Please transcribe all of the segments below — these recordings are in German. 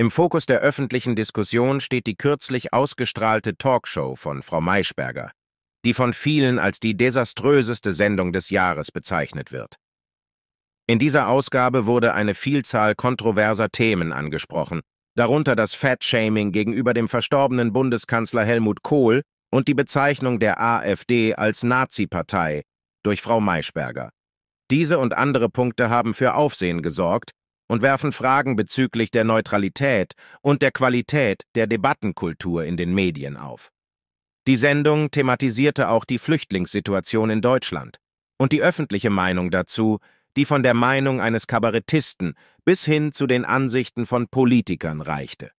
Im Fokus der öffentlichen Diskussion steht die kürzlich ausgestrahlte Talkshow von Frau Maischberger, die von vielen als die desaströseste Sendung des Jahres bezeichnet wird. In dieser Ausgabe wurde eine Vielzahl kontroverser Themen angesprochen, darunter das Fatshaming gegenüber dem verstorbenen Bundeskanzler Helmut Kohl und die Bezeichnung der AfD als Nazi-Partei durch Frau Maischberger. Diese und andere Punkte haben für Aufsehen gesorgt, und werfen Fragen bezüglich der Neutralität und der Qualität der Debattenkultur in den Medien auf. Die Sendung thematisierte auch die Flüchtlingssituation in Deutschland und die öffentliche Meinung dazu, die von der Meinung eines Kabarettisten bis hin zu den Ansichten von Politikern reichte.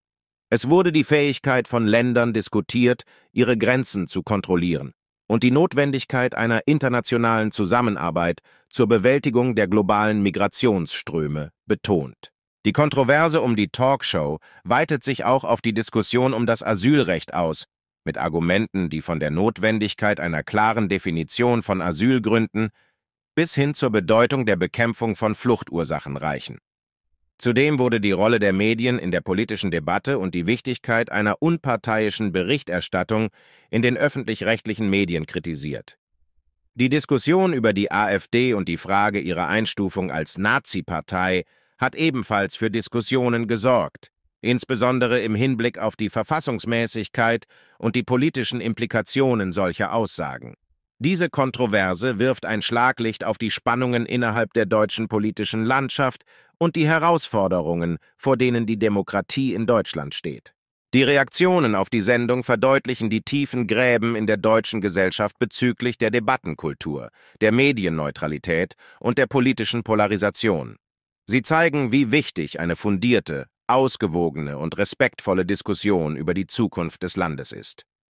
Es wurde die Fähigkeit von Ländern diskutiert, ihre Grenzen zu kontrollieren, und die Notwendigkeit einer internationalen Zusammenarbeit zur Bewältigung der globalen Migrationsströme betont. Die Kontroverse um die Talkshow weitet sich auch auf die Diskussion um das Asylrecht aus, mit Argumenten, die von der Notwendigkeit einer klaren Definition von Asylgründen bis hin zur Bedeutung der Bekämpfung von Fluchtursachen reichen. Zudem wurde die Rolle der Medien in der politischen Debatte und die Wichtigkeit einer unparteiischen Berichterstattung in den öffentlich-rechtlichen Medien kritisiert. Die Diskussion über die AfD und die Frage ihrer Einstufung als Nazi-Partei hat ebenfalls für Diskussionen gesorgt, insbesondere im Hinblick auf die Verfassungsmäßigkeit und die politischen Implikationen solcher Aussagen. Diese Kontroverse wirft ein Schlaglicht auf die Spannungen innerhalb der deutschen politischen Landschaft und die Herausforderungen, vor denen die Demokratie in Deutschland steht. Die Reaktionen auf die Sendung verdeutlichen die tiefen Gräben in der deutschen Gesellschaft bezüglich der Debattenkultur, der Medienneutralität und der politischen Polarisation. Sie zeigen, wie wichtig eine fundierte, ausgewogene und respektvolle Diskussion über die Zukunft des Landes ist.